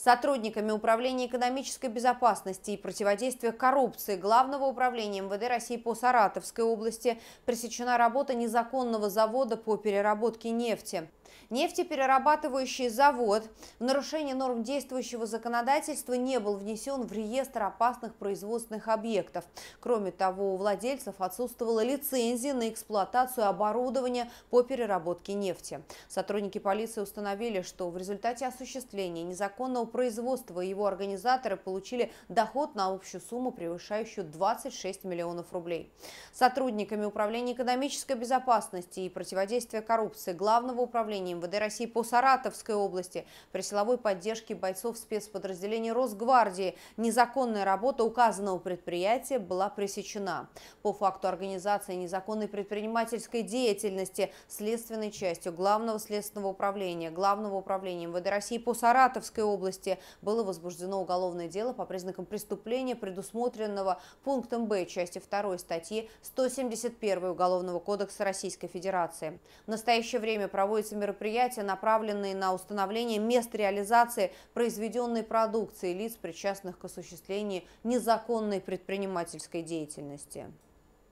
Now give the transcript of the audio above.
сотрудниками Управления экономической безопасности и противодействия коррупции Главного управления МВД России по Саратовской области пресечена работа незаконного завода по переработке нефти. Нефтеперерабатывающий завод в нарушении норм действующего законодательства не был внесен в реестр опасных производственных объектов. Кроме того, у владельцев отсутствовала лицензия на эксплуатацию оборудования по переработке нефти. Сотрудники полиции установили, что в результате осуществления незаконного производства его организаторы получили доход на общую сумму, превышающую 26 миллионов рублей. Сотрудниками Управления экономической безопасности и противодействия коррупции Главного управления управления МВД России по Саратовской области при силовой поддержке бойцов спецподразделения Росгвардии незаконная работа указанного предприятия была пресечена. По факту организации незаконной предпринимательской деятельности следственной частью Главного следственного управления, Главного управления МВД России по Саратовской области было возбуждено уголовное дело по признакам преступления, предусмотренного пунктом Б части 2 статьи 171 Уголовного кодекса Российской Федерации. В настоящее время проводится мероприятие мероприятия, направленные на установление мест реализации произведенной продукции лиц, причастных к осуществлению незаконной предпринимательской деятельности.